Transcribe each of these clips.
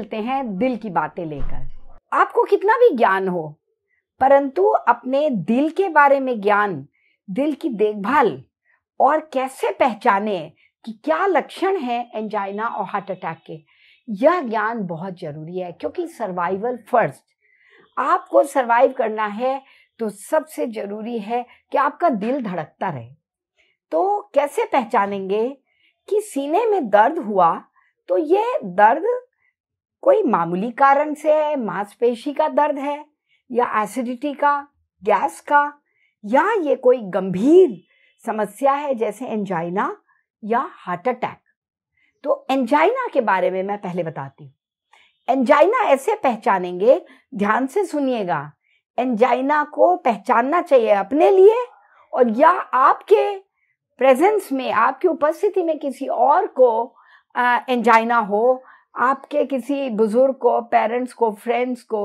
मिलते हैं दिल की बातें लेकर आपको कितना भी ज्ञान हो परंतु अपने दिल के बारे में ज्ञान दिल की देखभाल और कैसे पहचाने कि क्या लक्षण है एंजाइना और हार्ट अटैक के यह ज्ञान बहुत जरूरी है क्योंकि सर्वाइवल फर्स्ट आपको सर्वाइव करना है तो सबसे जरूरी है कि आपका दिल धड़कता रहे तो कैसे पहचानेंगे कि सीने में दर्द हुआ तो ये दर्द कोई मामूली कारण से है मांसपेशी का दर्द है या एसिडिटी का गैस का या ये कोई गंभीर समस्या है जैसे एंजाइना या हार्ट अटैक तो एंजाइना के बारे में मैं पहले बताती हूँ एंजाइना ऐसे पहचानेंगे ध्यान से सुनिएगा एंजाइना को पहचानना चाहिए अपने लिए और या आपके प्रेजेंस में आपकी उपस्थिति में किसी और को एंजाइना हो आपके किसी बुजुर्ग को पेरेंट्स को फ्रेंड्स को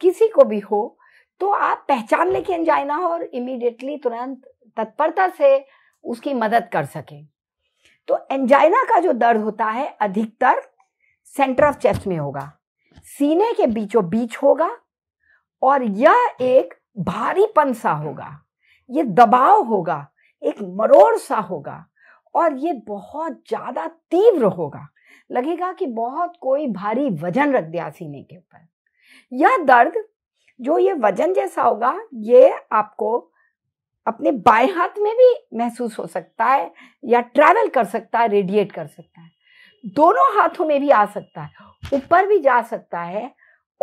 किसी को भी हो तो आप पहचान लेके एंजाइना हो और इमीडिएटली तुरंत तत्परता से उसकी मदद कर सकें तो एंजाइना का जो दर्द होता है अधिकतर सेंटर ऑफ चेस्ट में होगा सीने के बीचों बीच होगा और यह एक भारीपन सा होगा ये दबाव होगा एक मरोड़ सा होगा और ये बहुत ज़्यादा तीव्र होगा लगेगा कि बहुत कोई भारी वजन रख दिया सीने के ऊपर यह दर्द जो ये वजन जैसा होगा ये आपको अपने बाएं हाथ में भी महसूस हो सकता है या ट्रैवल कर सकता है रेडिएट कर सकता है दोनों हाथों में भी आ सकता है ऊपर भी जा सकता है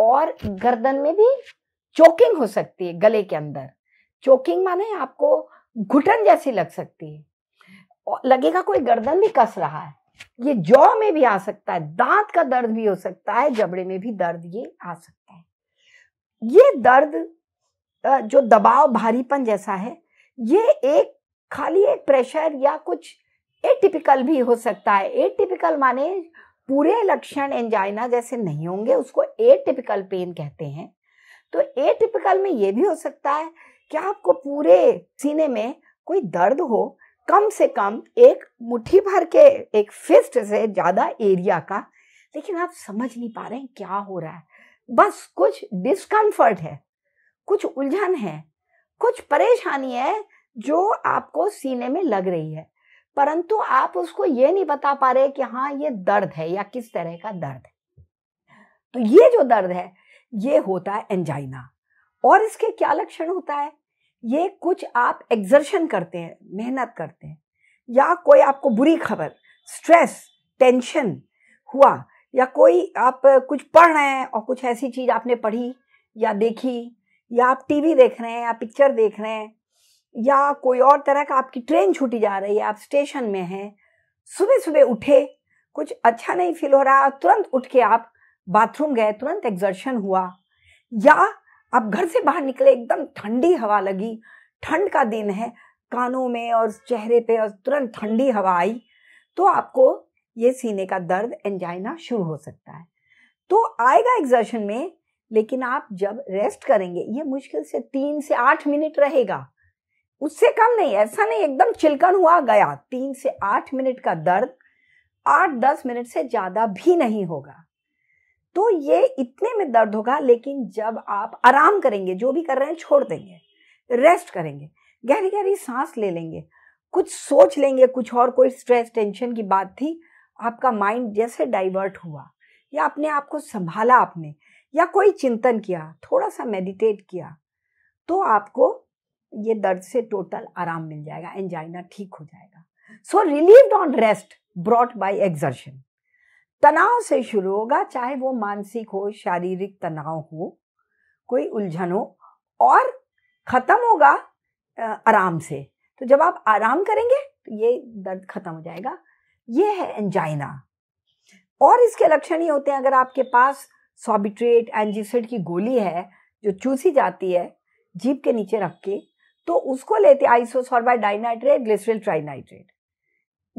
और गर्दन में भी चोकिंग हो सकती है गले के अंदर चोकिंग माने आपको घुटन जैसी लग सकती है लगेगा कोई गर्दन भी कस रहा है ये जौ में भी आ सकता है दांत का दर्द भी हो सकता है जबड़े में भी दर्द ये आ सकता है ये दर्द जो दबाव भारीपन जैसा है ये एक खाली एक प्रेशर या कुछ एटिपिकल भी हो सकता है एटिपिकल माने पूरे लक्षण एंजाइना जैसे नहीं होंगे उसको एटिपिकल पेन कहते हैं तो एटिपिकल में ये भी हो सकता है कि आपको पूरे सीने में कोई दर्द हो कम से कम एक मुट्ठी भर के एक फिस्ट से ज़्यादा एरिया का लेकिन आप समझ नहीं पा रहे हैं क्या हो रहा है बस कुछ डिस्कम्फर्ट है कुछ उलझन है कुछ परेशानी है जो आपको सीने में लग रही है परंतु आप उसको ये नहीं बता पा रहे कि हाँ ये दर्द है या किस तरह का दर्द है तो ये जो दर्द है ये होता है एंजाइना और इसके क्या लक्षण होता है ये कुछ आप एग्जर्शन करते हैं मेहनत करते हैं या कोई आपको बुरी खबर स्ट्रेस टेंशन हुआ या कोई आप कुछ पढ़ रहे हैं और कुछ ऐसी चीज़ आपने पढ़ी या देखी या आप टीवी देख रहे हैं या पिक्चर देख रहे हैं या कोई और तरह का आपकी ट्रेन छूटी जा रही है आप स्टेशन में हैं सुबह सुबह उठे कुछ अच्छा नहीं फील हो रहा तुरंत उठ के आप बाथरूम गए तुरंत एग्जर्शन हुआ या अब घर से बाहर निकले एकदम ठंडी हवा लगी ठंड का दिन है कानों में और चेहरे पे और तुरंत ठंडी हवा आई तो आपको ये सीने का दर्द एंजाइना शुरू हो सकता है तो आएगा एग्जर्शन में लेकिन आप जब रेस्ट करेंगे ये मुश्किल से तीन से आठ मिनट रहेगा उससे कम नहीं ऐसा नहीं एकदम चिलकन हुआ गया तीन से आठ मिनट का दर्द आठ दस मिनट से ज़्यादा भी नहीं होगा तो ये इतने में दर्द होगा लेकिन जब आप आराम करेंगे जो भी कर रहे हैं छोड़ देंगे रेस्ट करेंगे गहरी गहरी सांस ले लेंगे कुछ सोच लेंगे कुछ और कोई स्ट्रेस टेंशन की बात थी आपका माइंड जैसे डाइवर्ट हुआ या अपने आप को संभाला आपने या कोई चिंतन किया थोड़ा सा मेडिटेट किया तो आपको ये दर्द से टोटल आराम मिल जाएगा एंजाइना ठीक हो जाएगा so relieved on rest brought by exertion तनाव से शुरू होगा चाहे वो मानसिक हो शारीरिक तनाव हो कोई उलझन हो और ख़त्म होगा आराम से तो जब आप आराम करेंगे तो ये दर्द ख़त्म हो जाएगा ये है एंजाइना और इसके लक्षण ये होते हैं अगर आपके पास सॉबिट्रेट एंजिसेट की गोली है जो चूसी जाती है जीप के नीचे रख के तो उसको लेते डाइनाइट्रेट ग्लिसरिल ट्राइनाइट्रेट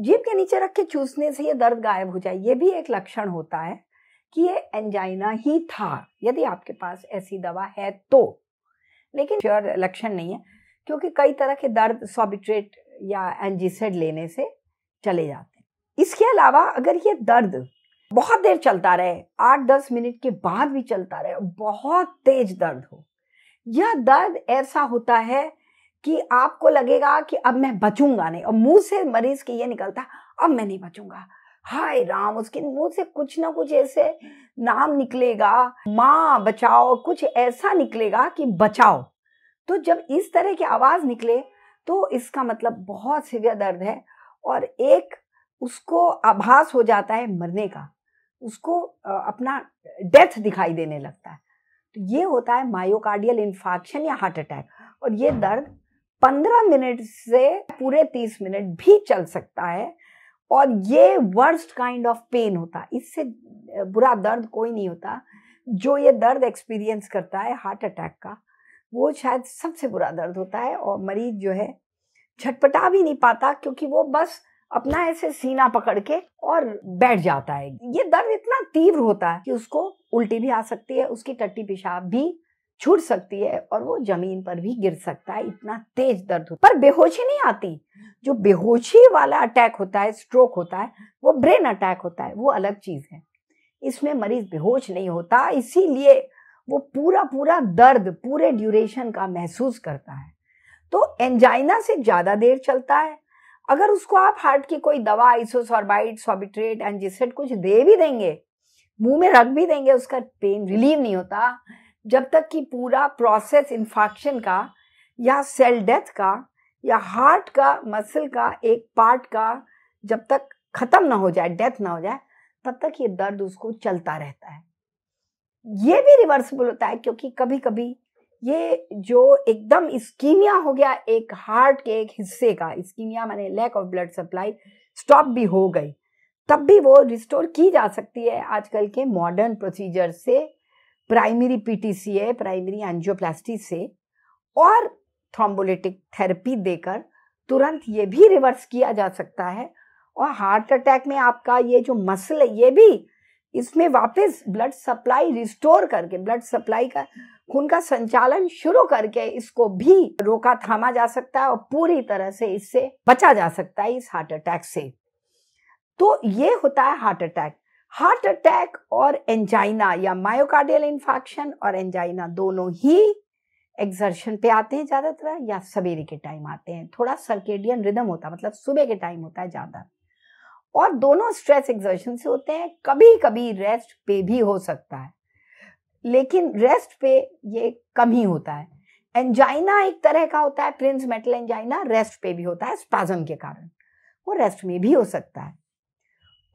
जीप के नीचे रख के चूसने से ये दर्द गायब हो जाए ये भी एक लक्षण होता है कि ये एंजाइना ही था यदि आपके पास ऐसी दवा है तो लेकिन श्योर लक्षण नहीं है क्योंकि कई तरह के दर्द सॉबिट्रेट या एंजीसेड लेने से चले जाते हैं इसके अलावा अगर ये दर्द बहुत देर चलता रहे आठ दस मिनट के बाद भी चलता रहे बहुत तेज दर्द हो यह दर्द ऐसा होता है कि आपको लगेगा कि अब मैं बचूंगा नहीं और मुंह से मरीज की ये निकलता अब मैं नहीं बचूंगा हाय राम उसके मुंह से कुछ ना कुछ ऐसे नाम निकलेगा माँ बचाओ कुछ ऐसा निकलेगा कि बचाओ तो जब इस तरह की आवाज़ निकले तो इसका मतलब बहुत सीवियर दर्द है और एक उसको आभास हो जाता है मरने का उसको अपना डेथ दिखाई देने लगता है तो ये होता है मायोकार्डियल इन्फार्क्शन या हार्ट अटैक और ये दर्द पंद्रह मिनट से पूरे तीस मिनट भी चल सकता है और ये वर्स्ट काइंड ऑफ पेन होता है इससे बुरा दर्द कोई नहीं होता जो ये दर्द एक्सपीरियंस करता है हार्ट अटैक का वो शायद सबसे बुरा दर्द होता है और मरीज जो है झटपटा भी नहीं पाता क्योंकि वो बस अपना ऐसे सीना पकड़ के और बैठ जाता है ये दर्द इतना तीव्र होता है कि उसको उल्टी भी आ सकती है उसकी टट्टी पेशाब भी छूट सकती है और वो जमीन पर भी गिर सकता है इतना तेज दर्द होता पर बेहोशी नहीं आती जो बेहोशी वाला अटैक होता है स्ट्रोक होता है वो ब्रेन अटैक होता है वो अलग चीज़ है इसमें मरीज बेहोश नहीं होता इसीलिए वो पूरा पूरा दर्द पूरे ड्यूरेशन का महसूस करता है तो एंजाइना से ज़्यादा देर चलता है अगर उसको आप हार्ट की कोई दवा आइसोसॉर्बाइट सॉबिट्रेट एंजिसेट कुछ दे भी देंगे मुंह में रख भी देंगे उसका पेन रिलीव नहीं होता जब तक कि पूरा प्रोसेस इन्फेक्शन का या सेल डेथ का या हार्ट का मसल का एक पार्ट का जब तक ख़त्म ना हो जाए डेथ ना हो जाए तब तक ये दर्द उसको चलता रहता है ये भी रिवर्सिबल होता है क्योंकि कभी कभी ये जो एकदम स्कीमिया हो गया एक हार्ट के एक हिस्से का स्कीमिया मैंने lack of blood supply stop भी हो गई तब भी वो रिस्टोर की जा सकती है आजकल के मॉडर्न प्रोसीजर से प्राइमरी पीटीसीए प्राइमरी एंजियोप्लास्टी से और थ्रोम्बोलिटिक थेरेपी देकर तुरंत ये भी रिवर्स किया जा सकता है और हार्ट अटैक में आपका ये जो मसल है ये भी इसमें वापस ब्लड सप्लाई रिस्टोर करके ब्लड सप्लाई का खून का संचालन शुरू करके इसको भी रोका थामा जा सकता है और पूरी तरह से इससे बचा जा सकता है इस हार्ट अटैक से तो ये होता है हार्ट अटैक हार्ट अटैक और एंजाइना या मायोकार्डियल इन्फेक्शन और एंजाइना दोनों ही एक्सर्शन पे आते हैं ज़्यादातर या सवेरे के टाइम आते हैं थोड़ा सर्केडियन रिदम होता है मतलब सुबह के टाइम होता है ज़्यादा और दोनों स्ट्रेस एक्सर्शन से होते हैं कभी कभी रेस्ट पे भी हो सकता है लेकिन रेस्ट पे ये कम ही होता है एंजाइना एक तरह का होता है प्रिंस मेटल एंजाइना रेस्ट पे भी होता है स्पाजम के कारण वो रेस्ट में भी हो सकता है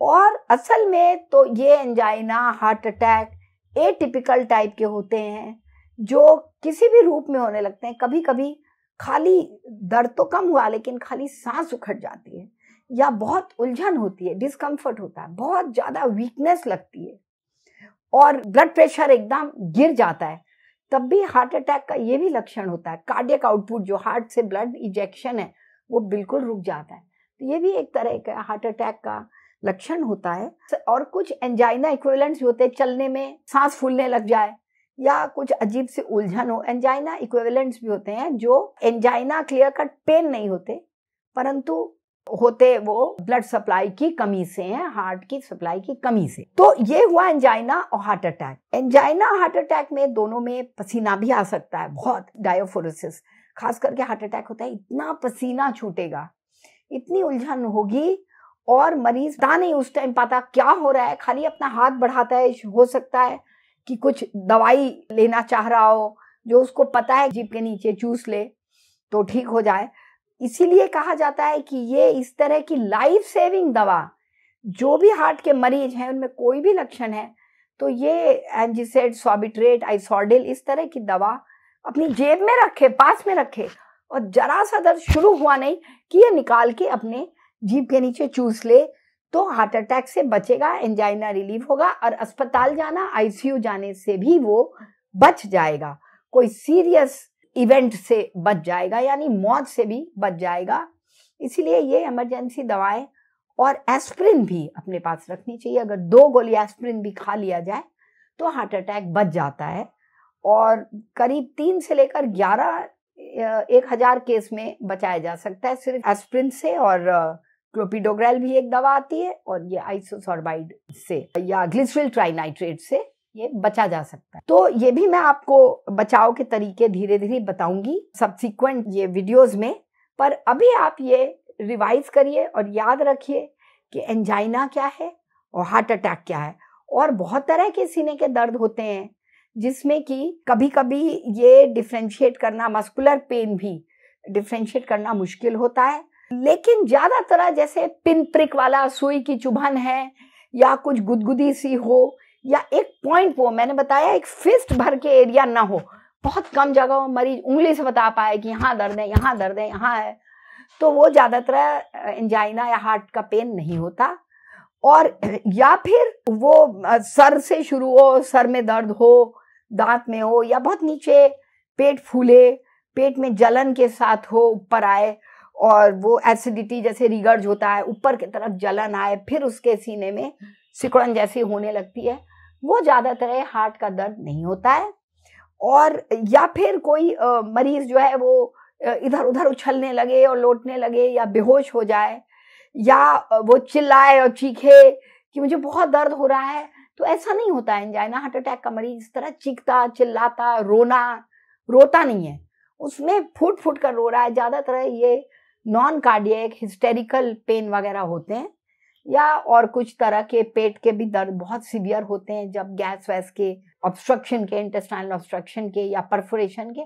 और असल में तो ये angina heart attack atypical type के होते हैं जो किसी भी रूप में होने लगते हैं कभी कभी खाली दर्द तो कम हुआ लेकिन खाली सांस उखड़ जाती है या बहुत उलझन होती है डिस्कम्फर्ट होता है बहुत ज़्यादा वीकनेस लगती है और ब्लड प्रेशर एकदम गिर जाता है तब भी हार्ट अटैक का ये भी लक्षण होता है कार्डियक आउटपुट जो हार्ट से ब्लड इजेक्शन है वो बिल्कुल रुक जाता है तो ये भी एक तरह का हार्ट अटैक का लक्षण होता है और कुछ एंजाइना इक्वेलेंट्स होते हैं चलने में सांस फूलने लग जाए या कुछ अजीब से उलझन हो एंजाइना इक्वेलेंट्स भी होते हैं जो एंजाइना क्लियर कट पेन नहीं होते परंतु होते वो ब्लड सप्लाई की कमी से हैं हार्ट की सप्लाई की कमी से तो ये हुआ एंजाइना और heart attack angina heart attack में दोनों में पसीना भी आ सकता है बहुत डायोफोरोसिस खास करके हार्ट अटैक होता है इतना पसीना छूटेगा इतनी उलझन होगी और मरीज पता नहीं उस टाइम पाता क्या हो रहा है खाली अपना हाथ बढ़ाता है हो सकता है कि कुछ दवाई लेना चाह रहा हो जो उसको पता है जीप के नीचे चूस ले तो ठीक हो जाए इसीलिए कहा जाता है कि ये इस तरह की लाइफ सेविंग दवा जो भी हार्ट के मरीज हैं उनमें कोई भी लक्षण है तो ये एंजिसेट सॉबिट्रेट आइसोडिल इस तरह की दवा अपनी जेब में रखे पास में रखे और जरा सा दर्द शुरू हुआ नहीं कि ये निकाल के अपने जीप के नीचे चूस ले तो हार्ट अटैक से बचेगा एंजाइना रिलीफ होगा और अस्पताल जाना आईसीयू जाने से भी वो बच जाएगा कोई सीरियस इवेंट से बच जाएगा यानी मौत से भी बच जाएगा इसीलिए ये इमरजेंसी दवाएं और एस्प्रिन भी अपने पास रखनी चाहिए अगर दो गोली एस्प्रिन भी खा लिया जाए तो हार्ट अटैक बच जाता है और करीब तीन से लेकर ग्यारह एक हजार केस में बचाया जा सकता है सिर्फ एस्प्रिन से और क्लोपिडोग्रेल भी एक दवा आती है और ये आइसोसॉर्बाइड से या ग्लिसरिल ट्राइनाइट्रेट से ये बचा जा सकता है तो ये भी मैं आपको बचाव के तरीके धीरे धीरे बताऊंगी सब्सिक्वेंट ये वीडियोस में पर अभी आप ये रिवाइज करिए और याद रखिए कि एंजाइना क्या है और हार्ट अटैक क्या है और बहुत तरह के सीने के दर्द होते हैं जिसमें कि कभी कभी ये डिफ्रेंशिएट करना मस्कुलर पेन भी डिफ्रेंशिएट करना मुश्किल होता है लेकिन ज्यादातर जैसे पिन प्रिक वाला सुई की चुभन है या कुछ गुदगुदी सी हो या एक पॉइंट वो मैंने बताया एक फिस्ट भर के एरिया ना हो बहुत कम जगह मरीज उंगली से बता पाए कि यहाँ दर्द है यहाँ दर्द है यहाँ है तो वो ज़्यादातर इंजाइना या हार्ट का पेन नहीं होता और या फिर वो सर से शुरू हो सर में दर्द हो दांत में हो या बहुत नीचे पेट फूले पेट में जलन के साथ हो ऊपर आए और वो एसिडिटी जैसे रिगर्ज होता है ऊपर की तरफ जलन आए फिर उसके सीने में सिकुड़न जैसी होने लगती है वो ज़्यादातर हार्ट का दर्द नहीं होता है और या फिर कोई मरीज जो है वो इधर उधर उछलने लगे और लौटने लगे या बेहोश हो जाए या वो चिल्लाए और चीखे कि मुझे बहुत दर्द हो रहा है तो ऐसा नहीं होता है इंजाइना हार्ट अटैक का मरीज इस तरह चीखता चिल्लाता रोना रोता नहीं है उसमें फूट फूट कर रो रहा है ज़्यादातर ये नॉन कार्डियक हिस्टेरिकल पेन वगैरह होते हैं या और कुछ तरह के पेट के भी दर्द बहुत सीवियर होते हैं जब गैस वैस के ऑब्स्ट्रक्शन के इंटेस्टाइनल ऑब्स्ट्रक्शन के या परफोरेशन के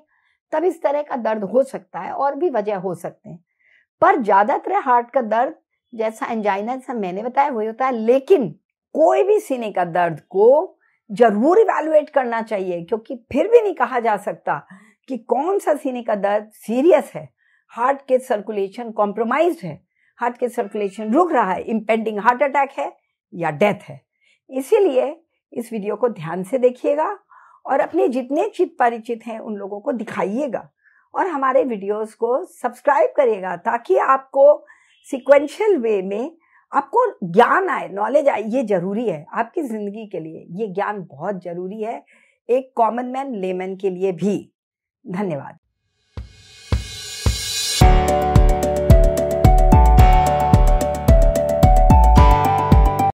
तब इस तरह का दर्द हो सकता है और भी वजह हो सकते हैं पर ज़्यादातर हार्ट का दर्द जैसा एंजाइना जैसा मैंने बताया वही होता है लेकिन कोई भी सीने का दर्द को जरूर इवेलुएट करना चाहिए क्योंकि फिर भी नहीं कहा जा सकता कि कौन सा सीने का दर्द सीरियस है हार्ट के सर्कुलेशन कॉम्प्रोमाइज है हार्ट के सर्कुलेशन रुक रहा है इम्पेंडिंग हार्ट अटैक है या डेथ है इसीलिए इस वीडियो को ध्यान से देखिएगा और अपने जितने चित परिचित हैं उन लोगों को दिखाइएगा और हमारे वीडियोस को सब्सक्राइब करिएगा ताकि आपको सिक्वेंशियल वे में आपको ज्ञान आए नॉलेज आए ये जरूरी है आपकी ज़िंदगी के लिए ये ज्ञान बहुत ज़रूरी है एक कॉमन मैन लेमैन के लिए भी धन्यवाद